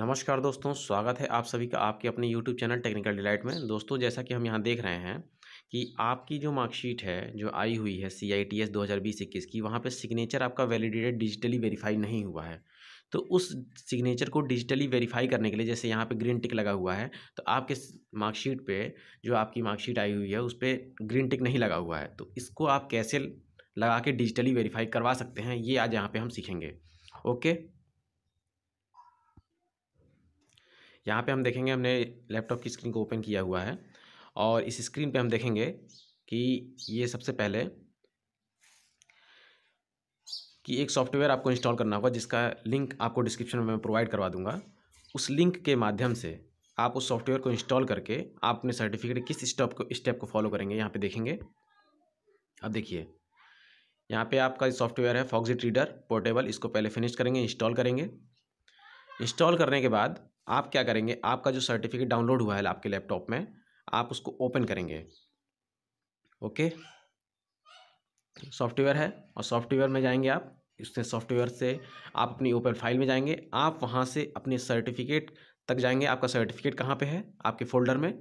नमस्कार दोस्तों स्वागत है आप सभी का आपके अपने यूट्यूब चैनल टेक्निकल डिलाइट में दोस्तों जैसा कि हम यहाँ देख रहे हैं कि आपकी जो मार्कशीट है जो आई हुई है सी आई टी एस दो हज़ार बीस इक्कीस की वहाँ पर सिग्नेचर आपका वैलिडेटेड डिजिटली वेरीफाई नहीं हुआ है तो उस सिग्नेचर को डिजिटली वेरीफाई करने के लिए जैसे यहाँ पे ग्रीन टिक लगा हुआ है तो आपके मार्कशीट पे जो आपकी मार्कशीट आई हुई है उस पर ग्रीन टिक नहीं लगा हुआ है तो इसको आप कैसे लगा के डिजिटली वेरीफाई करवा सकते हैं ये आज यहाँ पर हम सीखेंगे ओके यहाँ पे हम देखेंगे हमने लैपटॉप की स्क्रीन को ओपन किया हुआ है और इस स्क्रीन पे हम देखेंगे कि ये सबसे पहले कि एक सॉफ्टवेयर आपको इंस्टॉल करना होगा जिसका लिंक आपको डिस्क्रिप्शन में मैं प्रोवाइड करवा दूंगा उस लिंक के माध्यम से आप उस सॉफ्टवेयर को इंस्टॉल करके आप अपने सर्टिफिकेट किस स्टेप को स्टेप को फॉलो करेंगे यहाँ पे देखेंगे अब देखिए यहाँ पे आपका सॉफ्टवेयर है फॉक्सिट रीडर पोर्टेबल इसको पहले फिनिश करेंगे इंस्टॉल करेंगे इंस्टॉल करने के बाद आप क्या करेंगे आपका जो सर्टिफिकेट डाउनलोड हुआ है आपके लैपटॉप में आप उसको ओपन करेंगे ओके सॉफ्टवेयर है और सॉफ्टवेयर में जाएंगे आप उसने सॉफ्टवेयर से आप अपनी ओपन फाइल में जाएंगे आप वहाँ से अपने सर्टिफिकेट तक जाएंगे आपका सर्टिफिकेट कहाँ पे है आपके फोल्डर में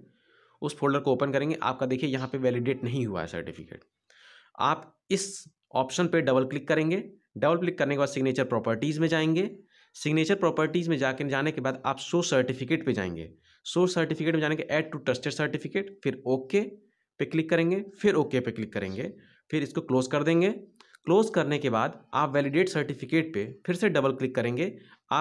उस फोल्डर को ओपन करेंगे आपका देखिए यहाँ पे वैलिडेट नहीं हुआ है सर्टिफिकेट आप इस ऑप्शन पे डबल क्लिक करेंगे डबल क्लिक करने के बाद सिग्नेचर प्रॉपर्टीज़ में जाएंगे सिग्नेचर प्रॉपर्टीज़ में जाकर जाने के बाद आप सो सर्टिफिकेट पे जाएंगे सो सर्टिफिकेट में जाने के ऐड टू ट्रस्टेड सर्टिफिकेट फिर ओके okay पे क्लिक करेंगे फिर ओके okay पे क्लिक करेंगे फिर इसको क्लोज कर देंगे क्लोज करने के बाद आप वैलिडेट सर्टिफिकेट पे फिर से डबल क्लिक करेंगे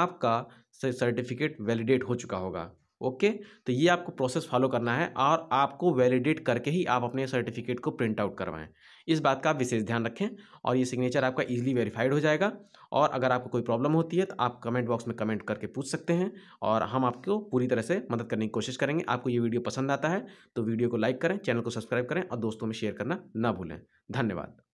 आपका सर्टिफिकेट वैलिडेट हो चुका होगा ओके तो ये आपको प्रोसेस फॉलो करना है और आपको वैलिडेट करके ही आप अपने सर्टिफिकेट को प्रिंट आउट करवाएं इस बात का आप विशेष ध्यान रखें और ये सिग्नेचर आपका इजीली वेरीफाइड हो जाएगा और अगर आपको कोई प्रॉब्लम होती है तो आप कमेंट बॉक्स में कमेंट करके पूछ सकते हैं और हम आपको पूरी तरह से मदद करने की कोशिश करेंगे आपको ये वीडियो पसंद आता है तो वीडियो को लाइक करें चैनल को सब्सक्राइब करें और दोस्तों में शेयर करना ना भूलें धन्यवाद